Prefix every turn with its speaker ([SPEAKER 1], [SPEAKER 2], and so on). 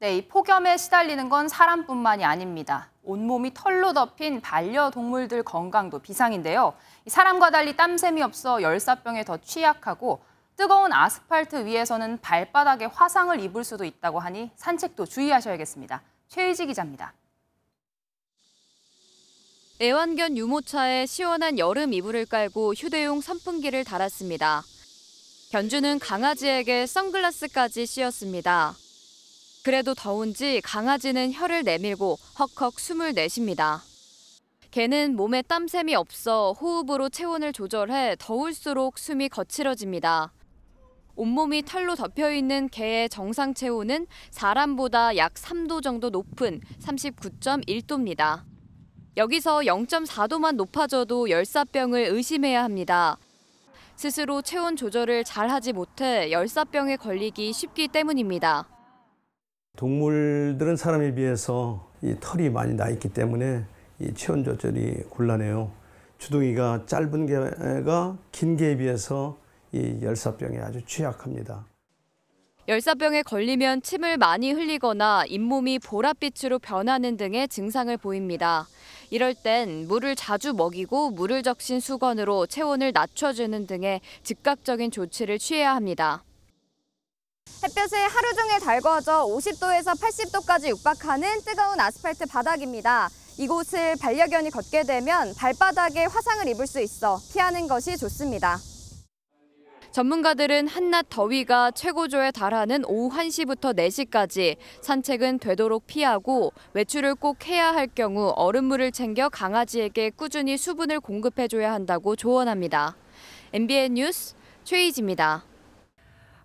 [SPEAKER 1] 네, 이 폭염에 시달리는 건 사람뿐만이 아닙니다. 온몸이 털로 덮인 반려동물들 건강도 비상인데요. 사람과 달리 땀샘이 없어 열사병에 더 취약하고 뜨거운 아스팔트 위에서는 발바닥에 화상을 입을 수도 있다고 하니 산책도 주의하셔야겠습니다. 최의지 기자입니다. 애완견 유모차에 시원한 여름 이불을 깔고 휴대용 선풍기를 달았습니다. 견주는 강아지에게 선글라스까지 씌웠습니다. 그래도 더운지 강아지는 혀를 내밀고 헉헉 숨을 내쉽니다. 개는 몸에 땀샘이 없어 호흡으로 체온을 조절해 더울수록 숨이 거칠어집니다. 온몸이 털로 덮여 있는 개의 정상 체온은 사람보다 약 3도 정도 높은 39.1도입니다. 여기서 0.4도만 높아져도 열사병을 의심해야 합니다. 스스로 체온 조절을 잘 하지 못해 열사병에 걸리기 쉽기 때문입니다. 동물들은 사람에 비해서 이 털이 많이 나 있기 때문에 이 체온 조절이 곤란해요. 주둥이가 짧은 개가 긴 개에 비해서 이 열사병에 아주 취약합니다. 열사병에 걸리면 침을 많이 흘리거나 잇몸이 보랏빛으로 변하는 등의 증상을 보입니다. 이럴 땐 물을 자주 먹이고 물을 적신 수건으로 체온을 낮춰주는 등의 즉각적인 조치를 취해야 합니다. 햇볕에 하루 종일 달궈져 50도에서 80도까지 육박하는 뜨거운 아스팔트 바닥입니다. 이곳을 반려견이 걷게 되면 발바닥에 화상을 입을 수 있어 피하는 것이 좋습니다. 전문가들은 한낮 더위가 최고조에 달하는 오후 1시부터 4시까지 산책은 되도록 피하고 외출을 꼭 해야 할 경우 얼음물을 챙겨 강아지에게 꾸준히 수분을 공급해줘야 한다고 조언합니다. MBN 뉴스 최희지입니다.